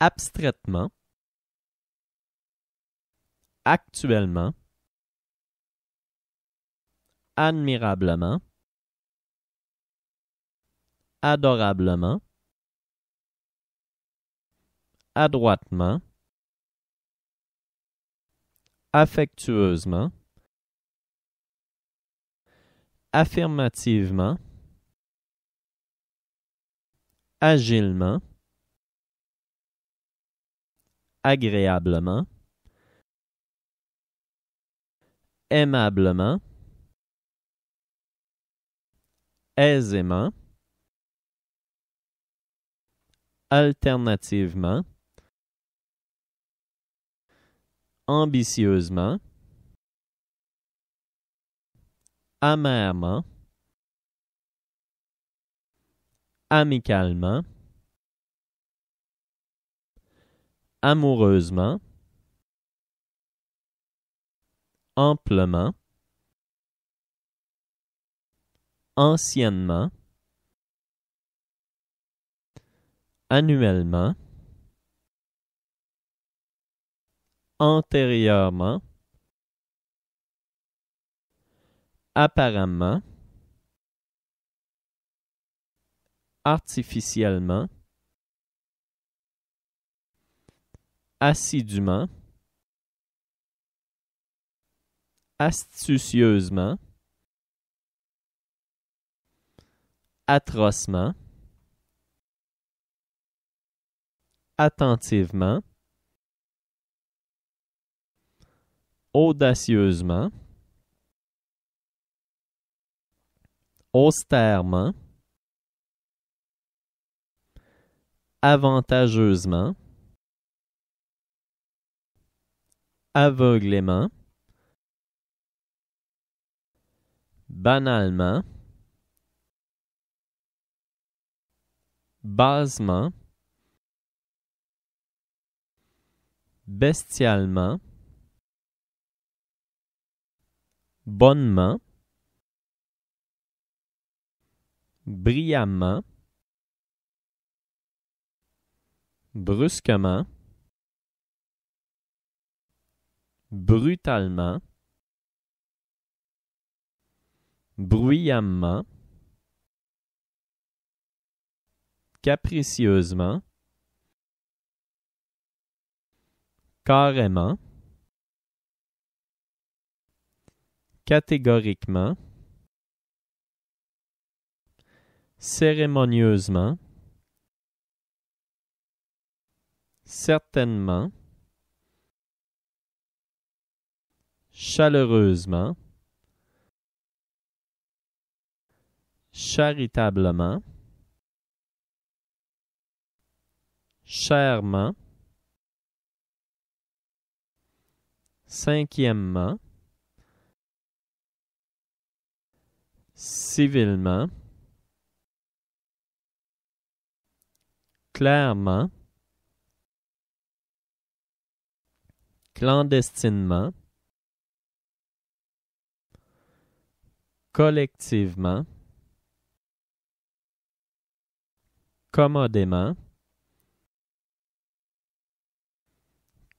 abstraitement, actuellement, admirablement, adorablement, adroitement, affectueusement, affirmativement, agilement, agréablement, aimablement, aisément, alternativement, ambitieusement, amèrement, amicalement, amoureusement, amplement, anciennement, annuellement, antérieurement, apparemment, artificiellement, assidûment, astucieusement, atrocement, attentivement, audacieusement, austèrement, avantageusement, aveuglément banalement basement bestialement bonnement brillamment brusquement brutalement, bruyamment, capricieusement, carrément, catégoriquement, cérémonieusement, certainement, chaleureusement, charitablement, chèrement, cinquièmement, civilement, clairement, clandestinement, collectivement, commodément,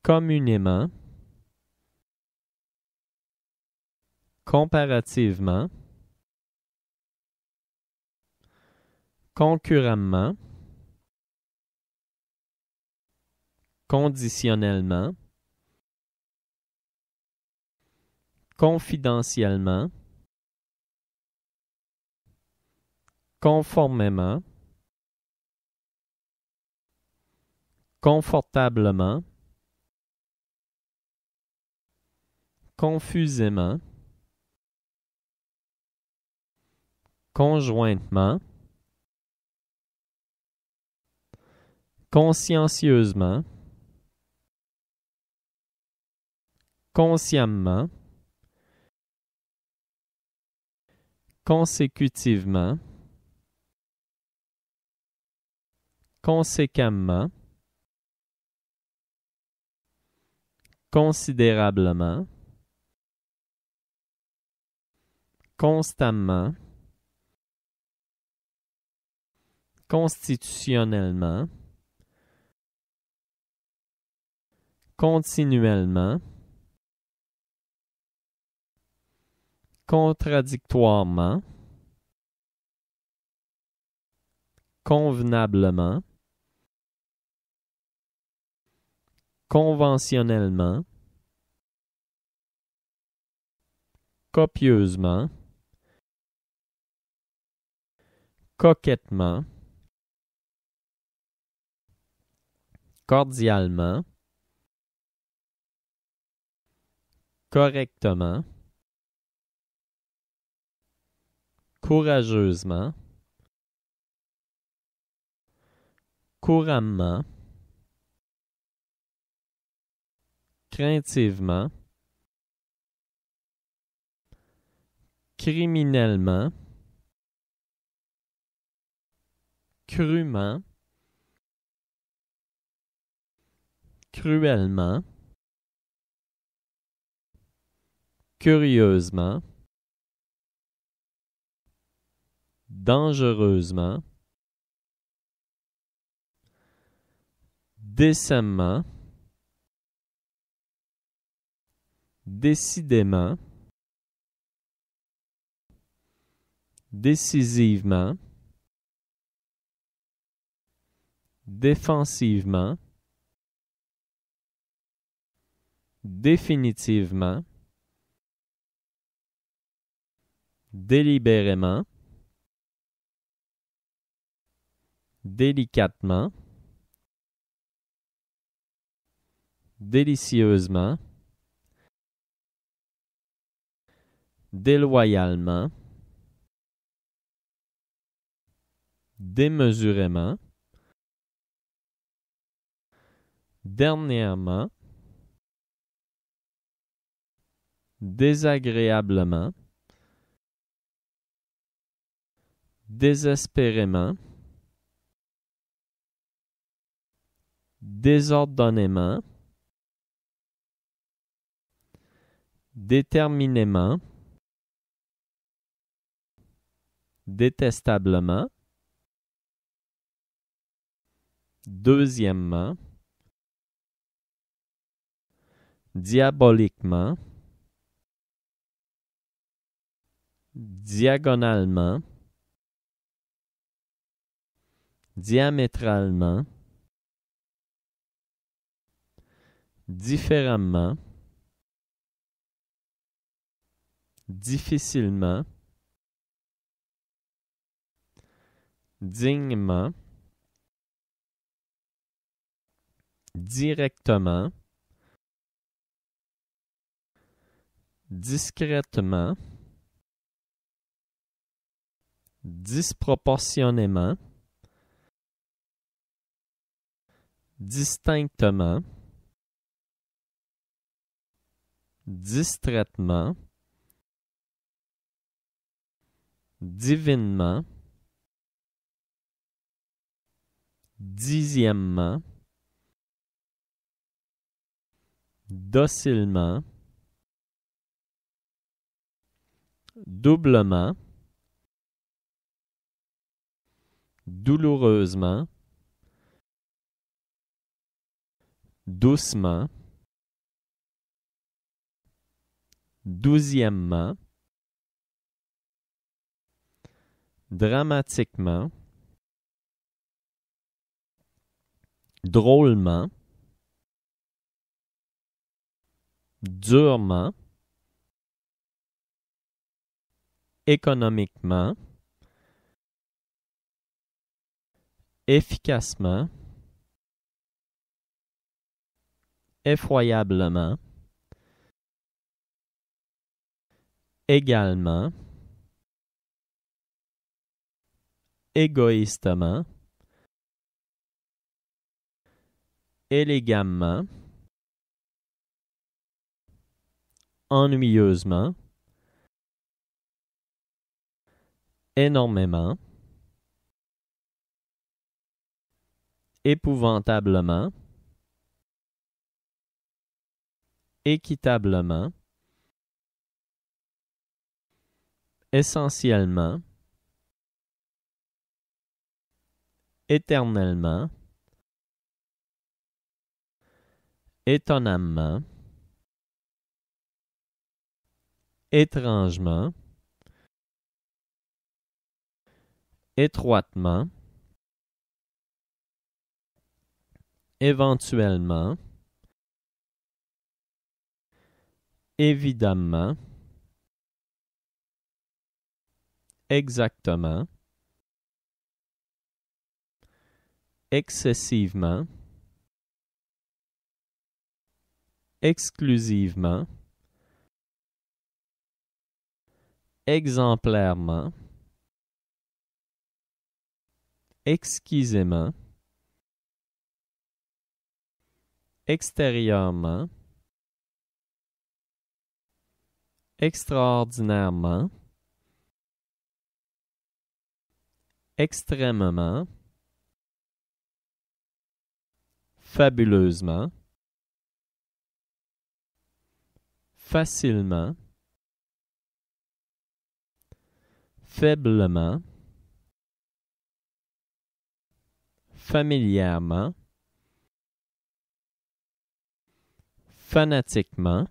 communément, comparativement, concurremment, conditionnellement, confidentiellement, conformément confortablement confusément conjointement consciencieusement consciemment consécutivement conséquemment, considérablement, constamment, constitutionnellement, continuellement, contradictoirement, convenablement, conventionnellement, copieusement, coquettement, cordialement, correctement, courageusement, couramment, craintivement, criminellement, crûment, cruellement, curieusement, dangereusement, décemment, décidément, décisivement, défensivement, définitivement, délibérément, délicatement, délicieusement, déloyalement, démesurément, dernièrement, désagréablement, désespérément, désordonnément, déterminément, détestablement. Deuxièmement, diaboliquement, diagonalement, diamétralement, différemment, difficilement, dignement, directement, discrètement, disproportionnément, distinctement, distraitement, divinement, dixièmement, docilement, doublement, douloureusement, doucement, douzièmement, dramatiquement, drôlement, durement, économiquement, efficacement, effroyablement, également, égoïstement, élégamment, ennuyeusement énormément épouvantablement équitablement essentiellement éternellement étonnamment, étrangement, étroitement, éventuellement, évidemment, exactement, excessivement, exclusivement, exemplairement, exquisément, extérieurement, extraordinairement, extrêmement, fabuleusement, facilement, faiblement, familièrement, fanatiquement,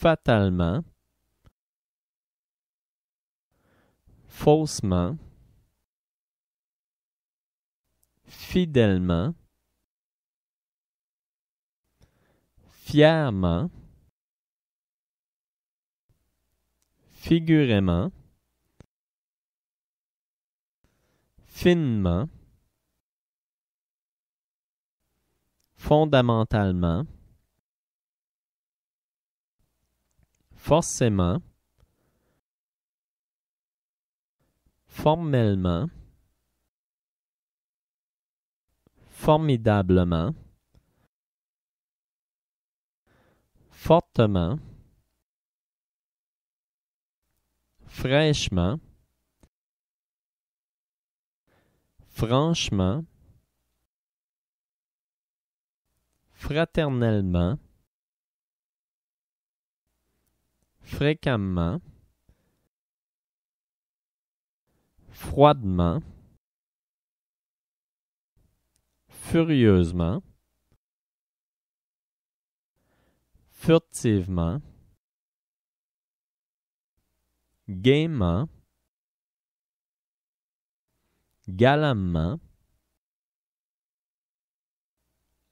fatalement, faussement, fidèlement, fièrement, figurément, finement, fondamentalement, forcément, formellement, formidablement, fortement, fraîchement, franchement, fraternellement, fréquemment, froidement, furieusement, furtivement, gaiement, galamment,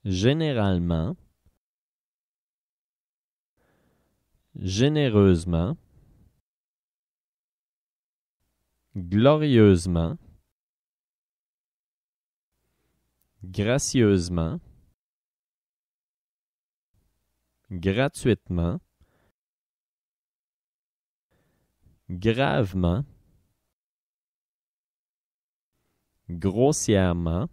généralement, généreusement, glorieusement, gracieusement, gratuitement, gravement, grossièrement,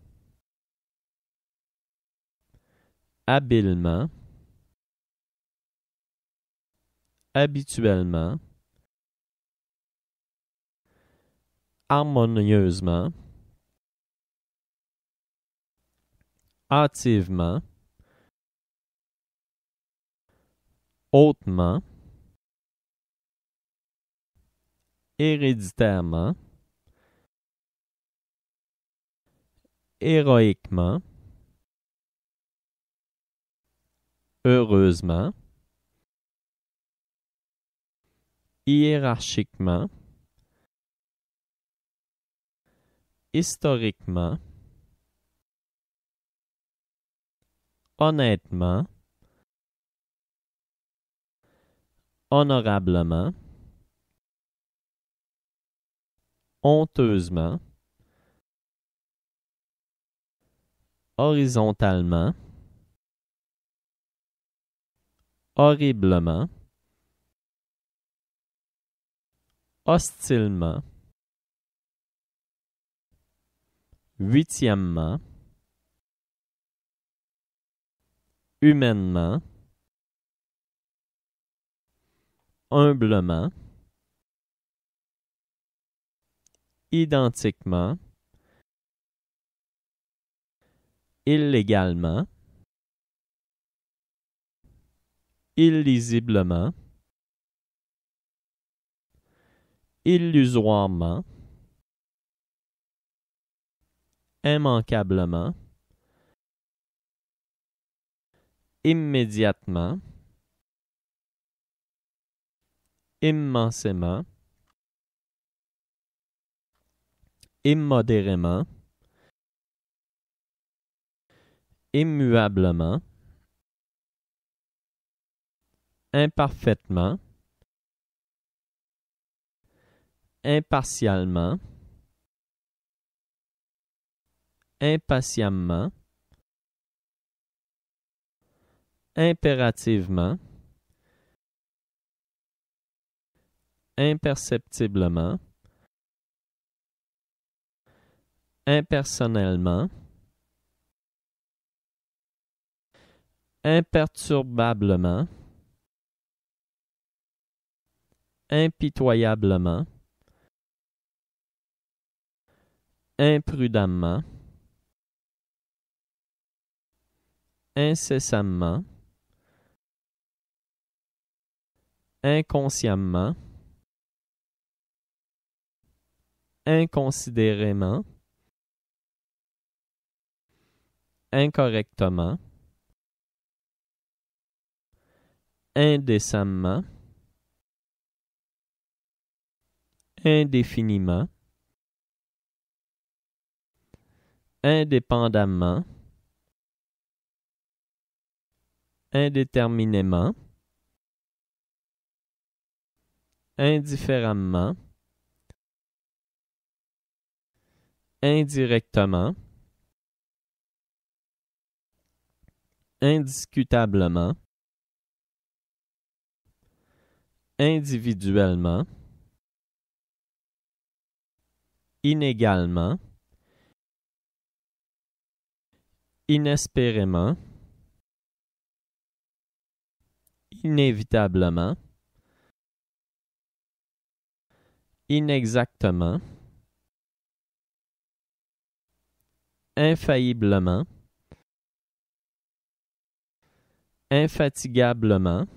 habilement, habituellement, harmonieusement, hâtivement, hautement, héréditairement, héroïquement, heureusement, hiérarchiquement, historiquement, honnêtement, honorablement, honteusement, horizontalement, horriblement, hostilement, huitièmement, humainement, humblement, identiquement, illégalement, illisiblement, illusoirement, immanquablement, immédiatement, immensément, immodérément, immuablement, imparfaitement, impartialement, impatiemment, impérativement, imperceptiblement, impersonnellement, imperturbablement, impitoyablement, imprudemment, incessamment, inconsciemment, inconsidérément, incorrectement, indécemment, indéfiniment, indépendamment, indéterminément, indifféremment, indirectement, indiscutablement, individuellement, inégalement, inespérément, inévitablement, inexactement, infailliblement, infatigablement,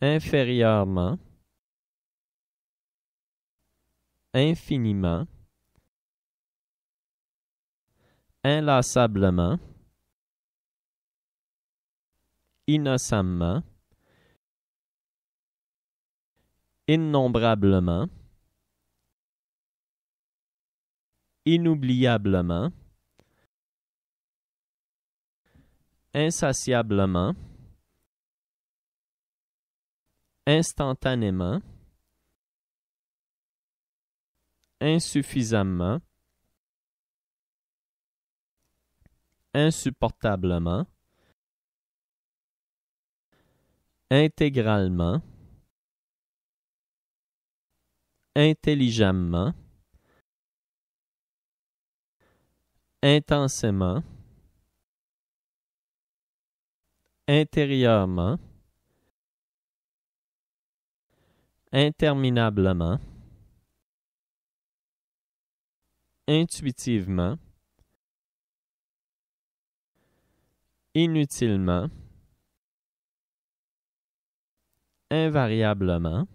inférieurement, infiniment, inlassablement, innocemment, innombrablement, inoubliablement, insatiablement, instantanément, insuffisamment, insupportablement, intégralement, intelligemment, intensément, intérieurement, interminablement, intuitivement, inutilement, invariablement,